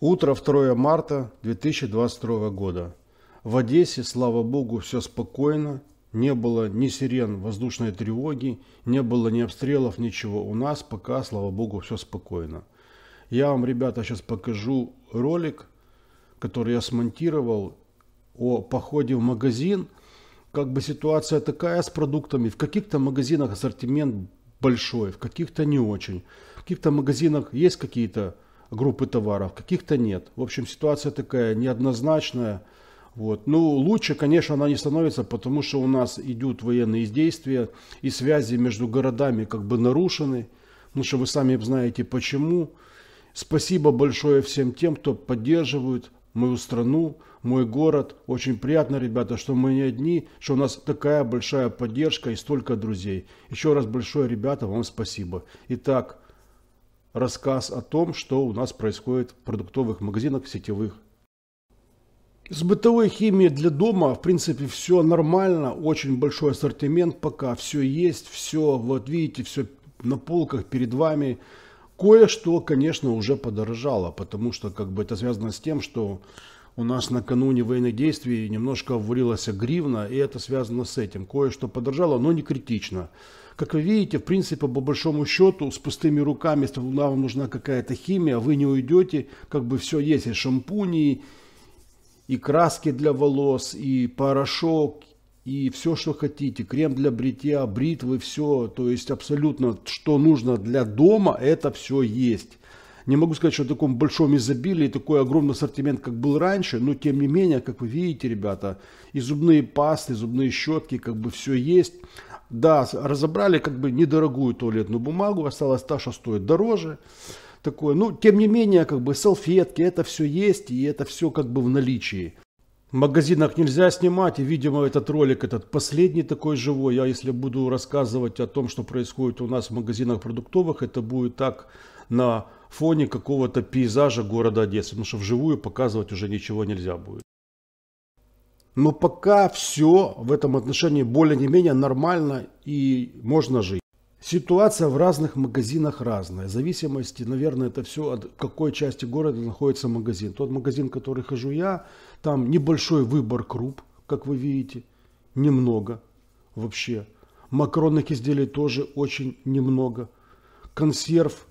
Утро 2 марта 2022 года. В Одессе, слава богу, все спокойно. Не было ни сирен воздушной тревоги, не было ни обстрелов, ничего. У нас пока, слава богу, все спокойно. Я вам, ребята, сейчас покажу ролик, который я смонтировал о походе в магазин. Как бы ситуация такая с продуктами. В каких-то магазинах ассортимент большой, в каких-то не очень. В каких-то магазинах есть какие-то группы товаров, каких-то нет. В общем, ситуация такая неоднозначная. Вот. Ну, лучше, конечно, она не становится, потому что у нас идут военные действия, и связи между городами как бы нарушены. Ну, что вы сами знаете почему. Спасибо большое всем тем, кто поддерживает мою страну, мой город. Очень приятно, ребята, что мы не одни, что у нас такая большая поддержка и столько друзей. Еще раз большое, ребята, вам спасибо. Итак, рассказ о том, что у нас происходит в продуктовых магазинах сетевых. С бытовой химией для дома, в принципе, все нормально, очень большой ассортимент пока, все есть, все, вот видите, все на полках перед вами. Кое-что, конечно, уже подорожало, потому что как бы это связано с тем, что у нас накануне военных действий немножко обвалилась гривна, и это связано с этим. Кое-что подорожало, но не критично. Как вы видите, в принципе, по большому счету, с пустыми руками, если вам нужна какая-то химия, вы не уйдете, как бы все есть, и шампуни, и краски для волос, и порошок, и все, что хотите, крем для бритья, бритвы, все, то есть абсолютно, что нужно для дома, это все есть. Не могу сказать, что в таком большом изобилии, такой огромный ассортимент, как был раньше, но тем не менее, как вы видите, ребята, и зубные пасты, и зубные щетки, как бы все есть. Да, разобрали как бы недорогую туалетную бумагу, осталась та, что стоит дороже. Такое. Ну, тем не менее, как бы салфетки, это все есть, и это все как бы в наличии. В магазинах нельзя снимать, и, видимо, этот ролик, этот последний такой живой. Я, если буду рассказывать о том, что происходит у нас в магазинах продуктовых, это будет так на фоне какого-то пейзажа города Одессы, потому что вживую показывать уже ничего нельзя будет но пока все в этом отношении более-менее нормально и можно жить. Ситуация в разных магазинах разная. В зависимости, наверное, это все от какой части города находится магазин. Тот магазин, в который хожу я, там небольшой выбор круп, как вы видите, немного вообще. Макронных изделий тоже очень немного. Консерв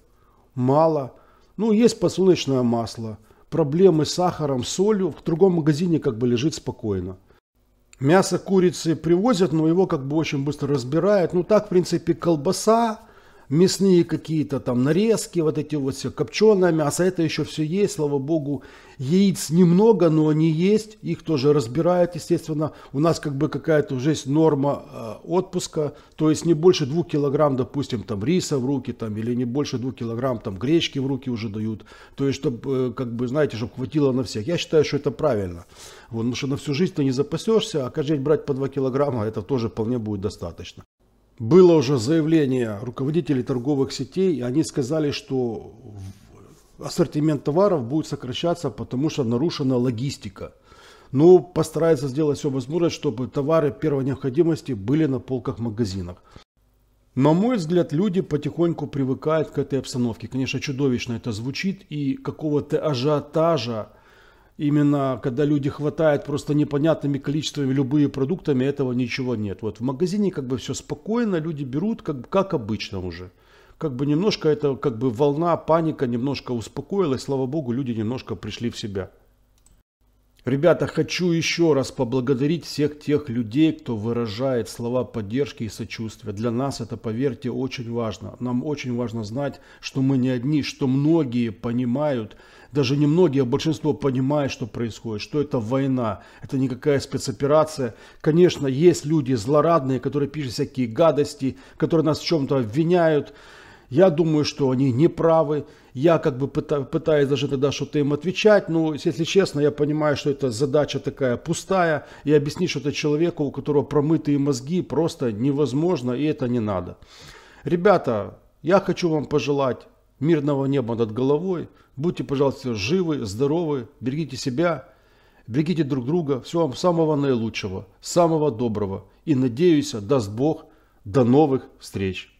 мало. Ну, есть подсолнечное масло – проблемы с сахаром, солью в другом магазине как бы лежит спокойно. Мясо курицы привозят, но его как бы очень быстро разбирают. Ну так, в принципе, колбаса, мясные какие-то там нарезки, вот эти вот все, копченое мясо, это еще все есть, слава богу, яиц немного, но они есть, их тоже разбирают, естественно, у нас как бы какая-то уже есть норма э, отпуска, то есть не больше двух килограмм, допустим, там риса в руки, там, или не больше двух килограмм, там, гречки в руки уже дают, то есть, чтобы, э, как бы, знаете, чтобы хватило на всех, я считаю, что это правильно, вот, потому что на всю жизнь ты не запасешься, а каждый день брать по два килограмма, это тоже вполне будет достаточно было уже заявление руководителей торговых сетей, и они сказали, что ассортимент товаров будет сокращаться, потому что нарушена логистика. Ну, постараются сделать все возможное, чтобы товары первой необходимости были на полках магазинов. На мой взгляд, люди потихоньку привыкают к этой обстановке. Конечно, чудовищно это звучит, и какого-то ажиотажа именно когда люди хватают просто непонятными количествами любые продуктами, этого ничего нет. Вот в магазине как бы все спокойно, люди берут как, как обычно уже. Как бы немножко это, как бы волна, паника немножко успокоилась, слава богу, люди немножко пришли в себя. Ребята, хочу еще раз поблагодарить всех тех людей, кто выражает слова поддержки и сочувствия. Для нас это, поверьте, очень важно. Нам очень важно знать, что мы не одни, что многие понимают, даже не многие, а большинство понимает, что происходит, что это война, это никакая спецоперация. Конечно, есть люди злорадные, которые пишут всякие гадости, которые нас в чем-то обвиняют. Я думаю, что они не правы. Я как бы пытаюсь даже тогда что-то им отвечать. Но, если честно, я понимаю, что эта задача такая пустая. И объяснить что-то человеку, у которого промытые мозги, просто невозможно. И это не надо. Ребята, я хочу вам пожелать мирного неба над головой. Будьте, пожалуйста, живы, здоровы, берегите себя, берегите друг друга. Всего вам самого наилучшего, самого доброго. И надеюсь, даст Бог, до новых встреч.